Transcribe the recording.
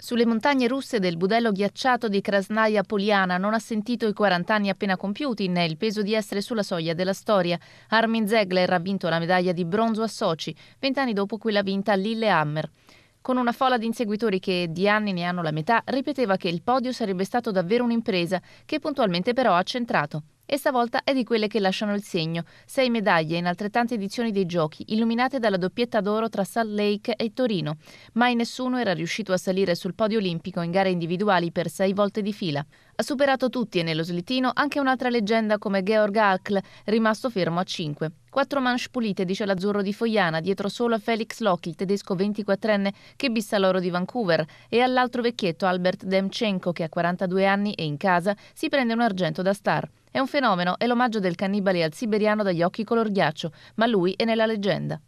Sulle montagne russe del budello ghiacciato di Krasnaya Poliana non ha sentito i 40 anni appena compiuti né il peso di essere sulla soglia della storia. Armin Zegler ha vinto la medaglia di bronzo a Sochi, vent'anni dopo quella vinta a Lillehammer. Con una folla di inseguitori che di anni ne hanno la metà, ripeteva che il podio sarebbe stato davvero un'impresa, che puntualmente però ha centrato e stavolta è di quelle che lasciano il segno. Sei medaglie in altrettante edizioni dei giochi, illuminate dalla doppietta d'oro tra Salt Lake e Torino. Mai nessuno era riuscito a salire sul podio olimpico in gare individuali per sei volte di fila. Ha superato tutti e nello slittino anche un'altra leggenda come Georg Hackl, rimasto fermo a 5. Quattro manche pulite, dice l'azzurro di Foiana, dietro solo a Felix Locke, il tedesco 24enne che bissa l'oro di Vancouver, e all'altro vecchietto Albert Demchenko che a 42 anni e in casa si prende un argento da star. È un fenomeno, è l'omaggio del cannibale al siberiano dagli occhi color ghiaccio, ma lui è nella leggenda.